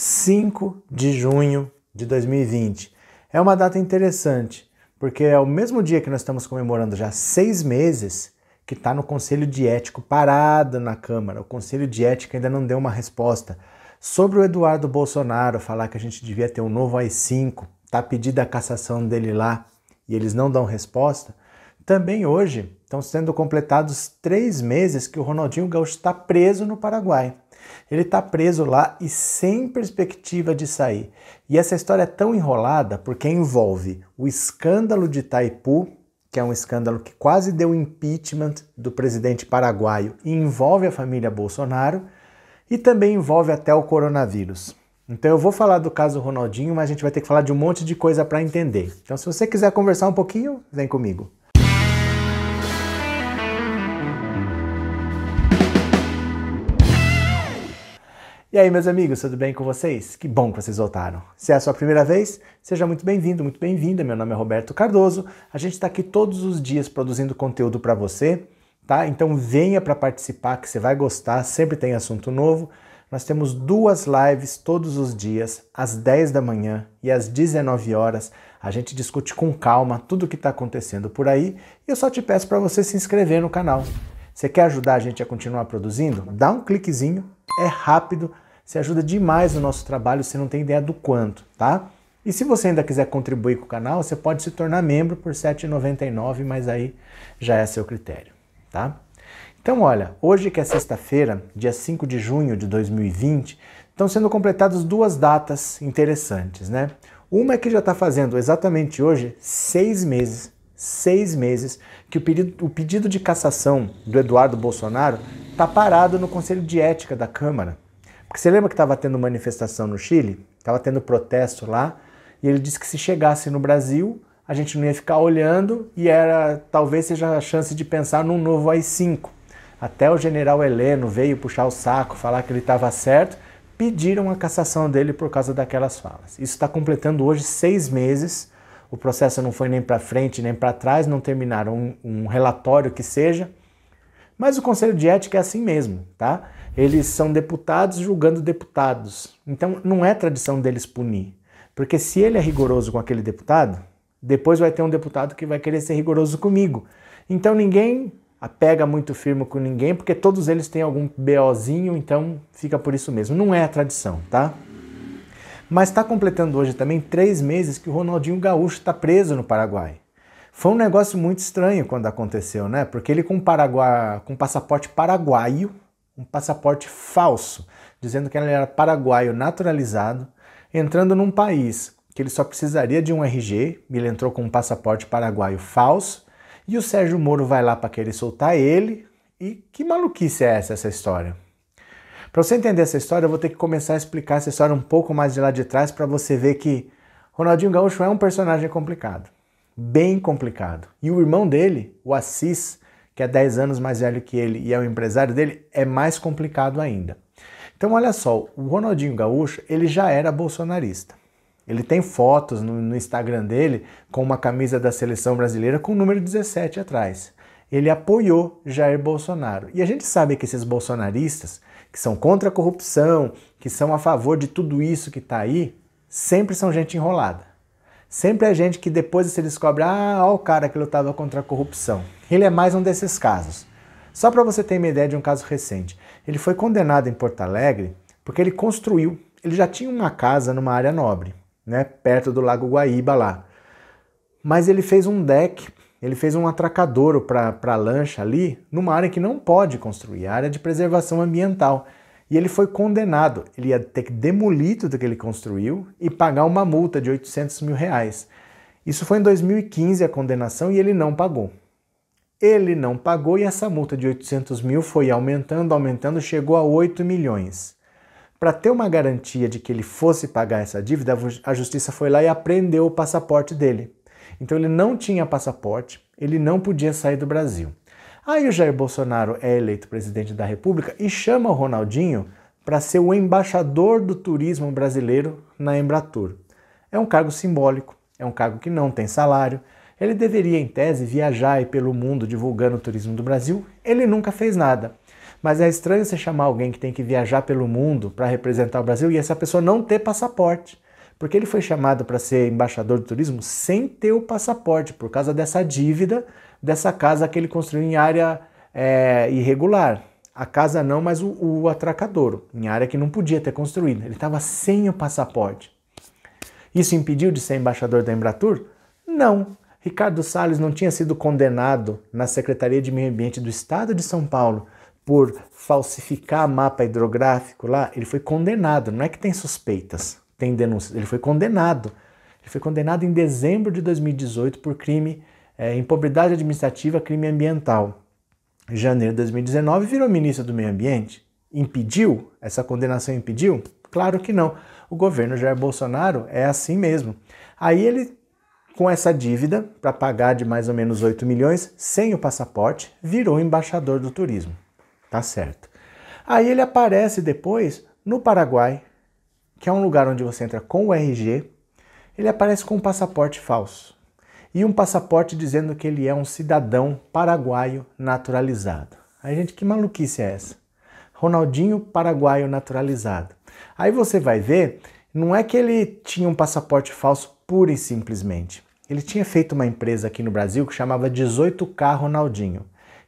5 de junho de 2020. É uma data interessante, porque é o mesmo dia que nós estamos comemorando já seis meses que está no Conselho de Ético parado na Câmara. O Conselho de Ética ainda não deu uma resposta. Sobre o Eduardo Bolsonaro falar que a gente devia ter um novo AI-5, está pedida a cassação dele lá e eles não dão resposta. Também hoje estão sendo completados três meses que o Ronaldinho Gaúcho está preso no Paraguai. Ele está preso lá e sem perspectiva de sair. E essa história é tão enrolada porque envolve o escândalo de Itaipu, que é um escândalo que quase deu impeachment do presidente paraguaio e envolve a família Bolsonaro, e também envolve até o coronavírus. Então eu vou falar do caso Ronaldinho, mas a gente vai ter que falar de um monte de coisa para entender. Então se você quiser conversar um pouquinho, vem comigo. E aí, meus amigos, tudo bem com vocês? Que bom que vocês voltaram. Se é a sua primeira vez, seja muito bem-vindo, muito bem-vinda. Meu nome é Roberto Cardoso. A gente está aqui todos os dias produzindo conteúdo para você, tá? Então venha para participar, que você vai gostar. Sempre tem assunto novo. Nós temos duas lives todos os dias, às 10 da manhã e às 19 horas. A gente discute com calma tudo o que está acontecendo por aí. E eu só te peço para você se inscrever no canal. Você quer ajudar a gente a continuar produzindo? Dá um cliquezinho é rápido, você ajuda demais no nosso trabalho, você não tem ideia do quanto, tá? E se você ainda quiser contribuir com o canal, você pode se tornar membro por R$ 7,99, mas aí já é a seu critério, tá? Então, olha, hoje que é sexta-feira, dia 5 de junho de 2020, estão sendo completadas duas datas interessantes, né? Uma é que já está fazendo exatamente hoje seis meses, seis meses, que o pedido, o pedido de cassação do Eduardo Bolsonaro está parado no Conselho de Ética da Câmara. Porque você lembra que estava tendo manifestação no Chile? Estava tendo protesto lá, e ele disse que se chegasse no Brasil, a gente não ia ficar olhando e era talvez seja a chance de pensar num novo AI-5. Até o general Heleno veio puxar o saco, falar que ele estava certo, pediram a cassação dele por causa daquelas falas. Isso está completando hoje seis meses. O processo não foi nem para frente nem para trás, não terminaram um, um relatório que seja. Mas o Conselho de Ética é assim mesmo, tá? Eles são deputados julgando deputados. Então não é tradição deles punir. Porque se ele é rigoroso com aquele deputado, depois vai ter um deputado que vai querer ser rigoroso comigo. Então ninguém apega muito firme com ninguém, porque todos eles têm algum BOzinho, então fica por isso mesmo. Não é a tradição, tá? Mas está completando hoje também três meses que o Ronaldinho Gaúcho está preso no Paraguai. Foi um negócio muito estranho quando aconteceu, né? Porque ele com, Paraguai, com passaporte paraguaio, um passaporte falso, dizendo que ele era paraguaio naturalizado, entrando num país que ele só precisaria de um RG, ele entrou com um passaporte paraguaio falso, e o Sérgio Moro vai lá para querer soltar ele, e que maluquice é essa, essa história? Para você entender essa história, eu vou ter que começar a explicar essa história um pouco mais de lá de trás para você ver que Ronaldinho Gaúcho é um personagem complicado bem complicado. E o irmão dele, o Assis, que é 10 anos mais velho que ele e é o empresário dele, é mais complicado ainda. Então olha só, o Ronaldinho Gaúcho, ele já era bolsonarista. Ele tem fotos no, no Instagram dele com uma camisa da seleção brasileira com o número 17 atrás. Ele apoiou Jair Bolsonaro. E a gente sabe que esses bolsonaristas, que são contra a corrupção, que são a favor de tudo isso que está aí, sempre são gente enrolada. Sempre é gente que depois se descobre, ah, o cara que lutava contra a corrupção. Ele é mais um desses casos. Só para você ter uma ideia de um caso recente. Ele foi condenado em Porto Alegre porque ele construiu, ele já tinha uma casa numa área nobre, né, perto do Lago Guaíba lá. Mas ele fez um deck, ele fez um atracadouro para lancha ali, numa área que não pode construir, área de preservação ambiental. E ele foi condenado. Ele ia ter que demolir tudo que ele construiu e pagar uma multa de 800 mil reais. Isso foi em 2015 a condenação e ele não pagou. Ele não pagou e essa multa de 800 mil foi aumentando, aumentando, chegou a 8 milhões. Para ter uma garantia de que ele fosse pagar essa dívida, a justiça foi lá e apreendeu o passaporte dele. Então ele não tinha passaporte, ele não podia sair do Brasil. Aí o Jair Bolsonaro é eleito presidente da República e chama o Ronaldinho para ser o embaixador do turismo brasileiro na Embratur. É um cargo simbólico, é um cargo que não tem salário. Ele deveria, em tese, viajar pelo mundo divulgando o turismo do Brasil. Ele nunca fez nada. Mas é estranho você chamar alguém que tem que viajar pelo mundo para representar o Brasil e essa pessoa não ter passaporte. Porque ele foi chamado para ser embaixador do turismo sem ter o passaporte, por causa dessa dívida dessa casa que ele construiu em área é, irregular. A casa não, mas o, o atracadouro, em área que não podia ter construído. Ele estava sem o passaporte. Isso impediu de ser embaixador da Embratur? Não. Ricardo Salles não tinha sido condenado na Secretaria de Meio Ambiente do Estado de São Paulo por falsificar mapa hidrográfico lá, ele foi condenado, não é que tem suspeitas tem denúncias. Ele foi condenado. Ele foi condenado em dezembro de 2018 por crime é, em pobreza administrativa, crime ambiental. Em janeiro de 2019 virou ministro do Meio Ambiente. Impediu? Essa condenação impediu? Claro que não. O governo Jair Bolsonaro é assim mesmo. Aí ele, com essa dívida para pagar de mais ou menos 8 milhões, sem o passaporte, virou embaixador do turismo. Tá certo. Aí ele aparece depois no Paraguai, que é um lugar onde você entra com o RG, ele aparece com um passaporte falso e um passaporte dizendo que ele é um cidadão paraguaio naturalizado. Aí, gente, que maluquice é essa? Ronaldinho paraguaio naturalizado. Aí você vai ver, não é que ele tinha um passaporte falso pura e simplesmente. Ele tinha feito uma empresa aqui no Brasil que chamava 18K Ronaldinho,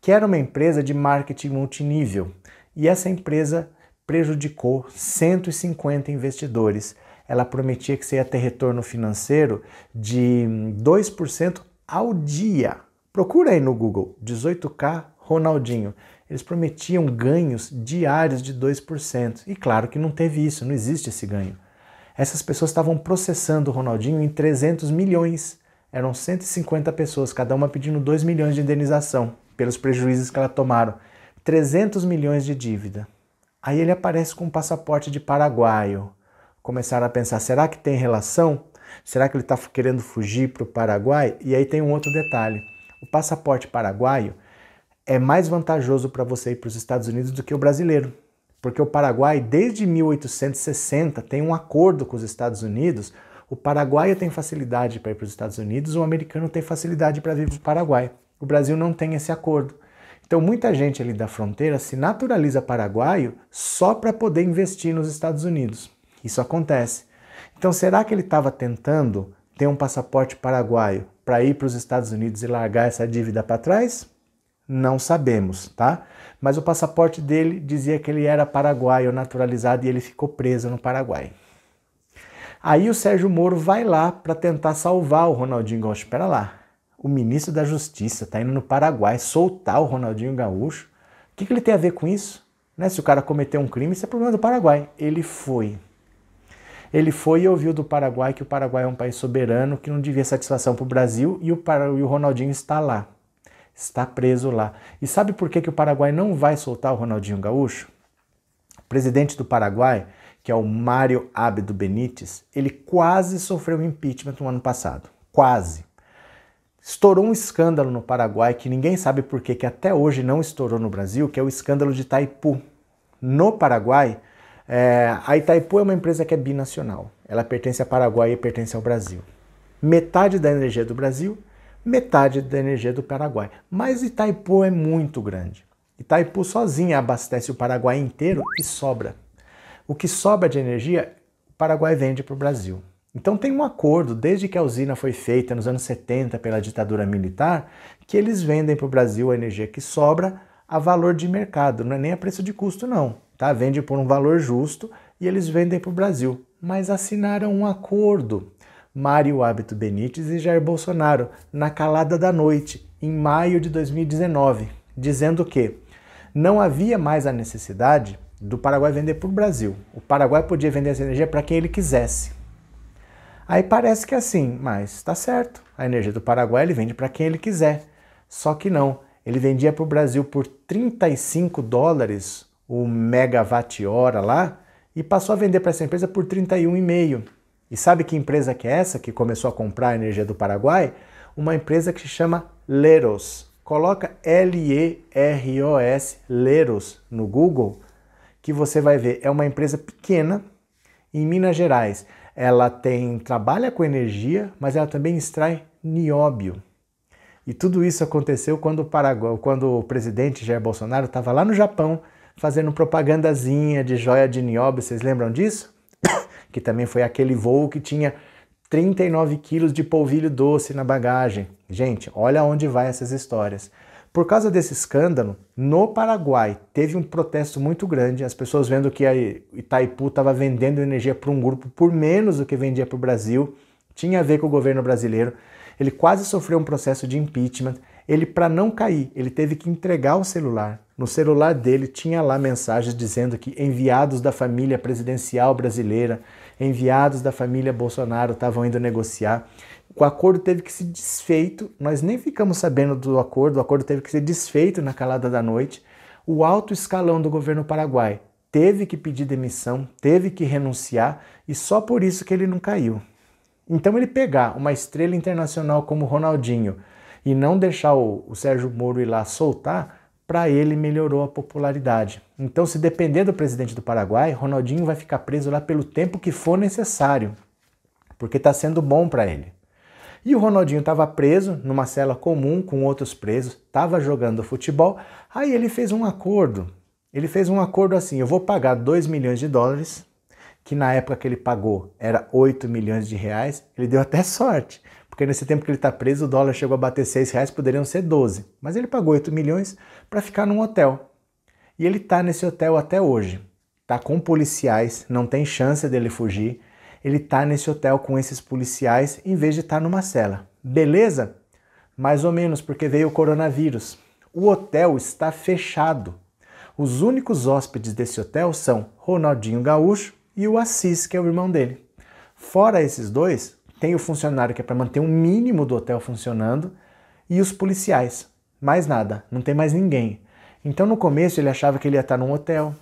que era uma empresa de marketing multinível. E essa empresa prejudicou 150 investidores. Ela prometia que você ia ter retorno financeiro de 2% ao dia. Procura aí no Google, 18K Ronaldinho. Eles prometiam ganhos diários de 2%. E claro que não teve isso, não existe esse ganho. Essas pessoas estavam processando o Ronaldinho em 300 milhões. Eram 150 pessoas, cada uma pedindo 2 milhões de indenização pelos prejuízos que ela tomaram. 300 milhões de dívida. Aí ele aparece com um passaporte de paraguaio. Começaram a pensar: será que tem relação? Será que ele está querendo fugir para o Paraguai? E aí tem um outro detalhe: o passaporte paraguaio é mais vantajoso para você ir para os Estados Unidos do que o brasileiro. Porque o Paraguai, desde 1860, tem um acordo com os Estados Unidos. O paraguaio tem facilidade para ir para os Estados Unidos, o americano tem facilidade para vir para o Paraguai. O Brasil não tem esse acordo. Então, muita gente ali da fronteira se naturaliza paraguaio só para poder investir nos Estados Unidos. Isso acontece. Então, será que ele estava tentando ter um passaporte paraguaio para ir para os Estados Unidos e largar essa dívida para trás? Não sabemos, tá? Mas o passaporte dele dizia que ele era paraguaio naturalizado e ele ficou preso no Paraguai. Aí o Sérgio Moro vai lá para tentar salvar o Ronaldinho Gaúcho. Espera lá, o ministro da Justiça está indo no Paraguai soltar o Ronaldinho Gaúcho. O que, que ele tem a ver com isso? Né? Se o cara cometeu um crime, isso é problema do Paraguai. Ele foi. Ele foi e ouviu do Paraguai que o Paraguai é um país soberano, que não devia satisfação para o Brasil e o, Ronaldinho está lá. Está preso lá. E sabe por que, que o Paraguai não vai soltar o Ronaldinho Gaúcho? O presidente do Paraguai, que é o Mário Abdo Benítez, ele quase sofreu impeachment no ano passado. Quase. Estourou um escândalo no Paraguai que ninguém sabe por que, que até hoje não estourou no Brasil, que é o escândalo de Itaipu. No Paraguai, é, a Itaipu é uma empresa que é binacional. Ela pertence ao Paraguai e pertence ao Brasil. Metade da energia do Brasil, metade da energia do Paraguai. Mas Itaipu é muito grande. Itaipu sozinha abastece o Paraguai inteiro e sobra. O que sobra de energia, o Paraguai vende para o Brasil. Então tem um acordo, desde que a usina foi feita nos anos 70 pela ditadura militar, que eles vendem para o Brasil a energia que sobra a valor de mercado, não é nem a preço de custo não, tá? Vende por um valor justo e eles vendem para o Brasil. Mas assinaram um acordo, Mário Hábito Benítez e Jair Bolsonaro, na calada da noite, em maio de 2019, dizendo que não havia mais a necessidade do Paraguai vender para o Brasil. O Paraguai podia vender essa energia para quem ele quisesse. Aí parece que é assim, mas tá certo. A energia do Paraguai ele vende para quem ele quiser. Só que não, ele vendia para o Brasil por 35 dólares o megawatt-hora lá e passou a vender para essa empresa por 31,5. E sabe que empresa que é essa que começou a comprar a energia do Paraguai? Uma empresa que se chama Leros. Coloca L-E-R-O-S, Leros, no Google, que você vai ver. É uma empresa pequena em Minas Gerais ela tem trabalha com energia, mas ela também extrai nióbio. E tudo isso aconteceu quando o, Paraguai, quando o presidente Jair Bolsonaro estava lá no Japão fazendo propagandazinha de joia de nióbio. Vocês lembram disso? que também foi aquele voo que tinha 39 quilos de polvilho doce na bagagem. Gente, olha onde vai essas histórias. Por causa desse escândalo, no Paraguai teve um protesto muito grande, as pessoas vendo que a Itaipu estava vendendo energia para um grupo por menos do que vendia para o Brasil, tinha a ver com o governo brasileiro. Ele quase sofreu um processo de impeachment. Ele, para não cair, ele teve que entregar o celular. No celular dele tinha lá mensagens dizendo que enviados da família presidencial brasileira, enviados da família Bolsonaro estavam indo negociar o acordo teve que ser desfeito, nós nem ficamos sabendo do acordo, o acordo teve que ser desfeito na calada da noite. O alto escalão do governo paraguai teve que pedir demissão, teve que renunciar e só por isso que ele não caiu. Então ele pegar uma estrela internacional como Ronaldinho e não deixar o, o Sérgio Moro ir lá soltar, para ele melhorou a popularidade. Então, se depender do presidente do Paraguai, Ronaldinho vai ficar preso lá pelo tempo que for necessário, porque está sendo bom para ele. E o Ronaldinho estava preso numa cela comum com outros presos, estava jogando futebol. Aí ele fez um acordo. Ele fez um acordo assim: eu vou pagar 2 milhões de dólares, que na época que ele pagou era 8 milhões de reais. Ele deu até sorte, porque nesse tempo que ele está preso, o dólar chegou a bater 6 reais, poderiam ser 12. Mas ele pagou 8 milhões para ficar num hotel. E ele está nesse hotel até hoje. Está com policiais, não tem chance dele fugir ele tá nesse hotel com esses policiais em vez de estar tá numa cela. Beleza? Mais ou menos, porque veio o coronavírus. O hotel está fechado. Os únicos hóspedes desse hotel são Ronaldinho Gaúcho e o Assis, que é o irmão dele. Fora esses dois, tem o funcionário que é para manter um mínimo do hotel funcionando e os policiais. Mais nada, não tem mais ninguém. Então no começo ele achava que ele ia estar tá num hotel,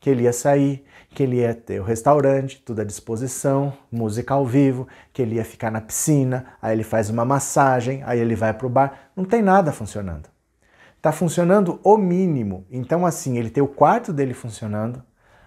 que ele ia sair, que ele ia ter o restaurante, tudo à disposição, música ao vivo, que ele ia ficar na piscina, aí ele faz uma massagem, aí ele vai pro bar. Não tem nada funcionando. está funcionando o mínimo. Então, assim, ele tem o quarto dele funcionando,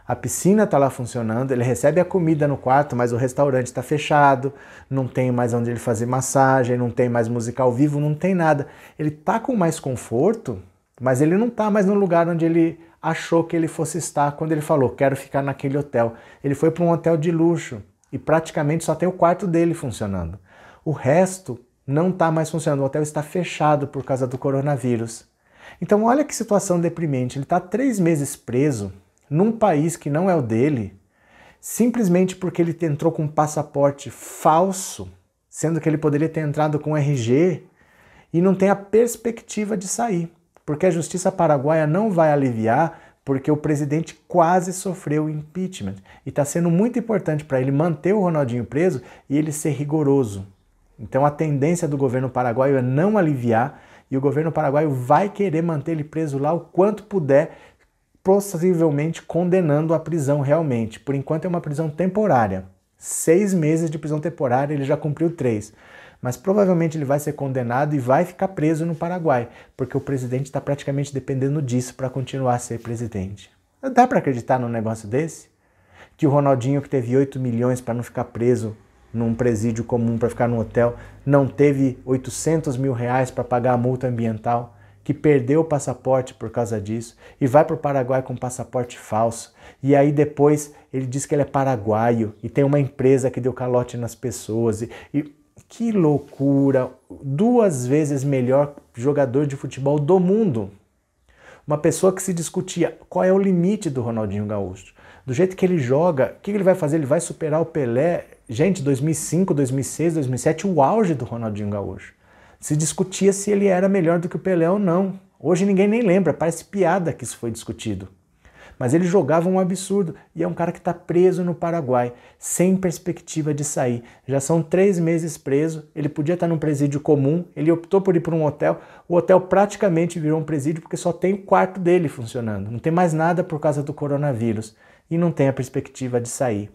a piscina está lá funcionando, ele recebe a comida no quarto, mas o restaurante está fechado, não tem mais onde ele fazer massagem, não tem mais música ao vivo, não tem nada. Ele está com mais conforto, mas ele não está mais no lugar onde ele achou que ele fosse estar quando ele falou: Quero ficar naquele hotel. Ele foi para um hotel de luxo e praticamente só tem o quarto dele funcionando. O resto não está mais funcionando, o hotel está fechado por causa do coronavírus. Então, olha que situação deprimente. Ele está três meses preso num país que não é o dele, simplesmente porque ele entrou com um passaporte falso, sendo que ele poderia ter entrado com RG e não tem a perspectiva de sair porque a justiça paraguaia não vai aliviar, porque o presidente quase sofreu impeachment. E está sendo muito importante para ele manter o Ronaldinho preso e ele ser rigoroso. Então a tendência do governo paraguaio é não aliviar e o governo paraguaio vai querer manter ele preso lá o quanto puder, possivelmente condenando a prisão realmente. Por enquanto é uma prisão temporária. Seis meses de prisão temporária, ele já cumpriu três mas provavelmente ele vai ser condenado e vai ficar preso no Paraguai, porque o presidente está praticamente dependendo disso para continuar a ser presidente. Dá para acreditar num negócio desse? Que o Ronaldinho, que teve 8 milhões para não ficar preso num presídio comum para ficar num hotel, não teve 800 mil reais para pagar a multa ambiental, que perdeu o passaporte por causa disso e vai para o Paraguai com um passaporte falso. E aí depois ele diz que ele é paraguaio e tem uma empresa que deu calote nas pessoas. E, e que loucura! Duas vezes melhor jogador de futebol do mundo. Uma pessoa que se discutia qual é o limite do Ronaldinho Gaúcho. Do jeito que ele joga, o que ele vai fazer? Ele vai superar o Pelé. Gente, 2005, 2006, 2007, o auge do Ronaldinho Gaúcho. Se discutia se ele era melhor do que o Pelé ou não. Hoje ninguém nem lembra, parece piada que isso foi discutido. Mas ele jogava um absurdo e é um cara que está preso no Paraguai, sem perspectiva de sair. Já são três meses preso, ele podia estar tá num presídio comum, ele optou por ir para um hotel. O hotel praticamente virou um presídio porque só tem o quarto dele funcionando, não tem mais nada por causa do coronavírus e não tem a perspectiva de sair.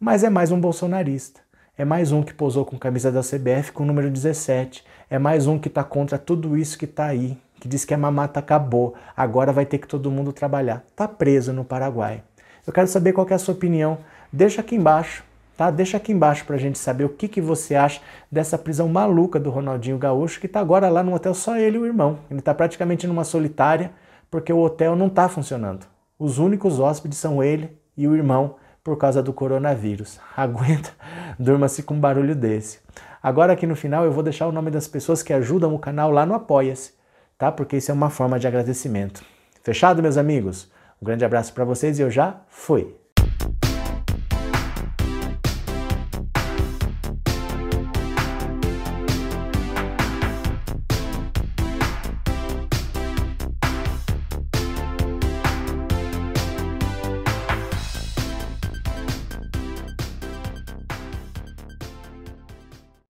Mas é mais um bolsonarista. É mais um que posou com camisa da CBF com o número 17. É mais um que está contra tudo isso que está aí, que diz que a mamata acabou, agora vai ter que todo mundo trabalhar. Está preso no Paraguai. Eu quero saber qual que é a sua opinião. Deixa aqui embaixo, tá? Deixa aqui embaixo para a gente saber o que, que você acha dessa prisão maluca do Ronaldinho Gaúcho, que está agora lá no hotel só ele e o irmão. Ele está praticamente numa solitária, porque o hotel não está funcionando. Os únicos hóspedes são ele e o irmão por causa do coronavírus. Aguenta, durma-se com um barulho desse. Agora aqui no final eu vou deixar o nome das pessoas que ajudam o canal lá no Apoia-se tá? Porque isso é uma forma de agradecimento. Fechado, meus amigos? Um grande abraço para vocês e eu já fui.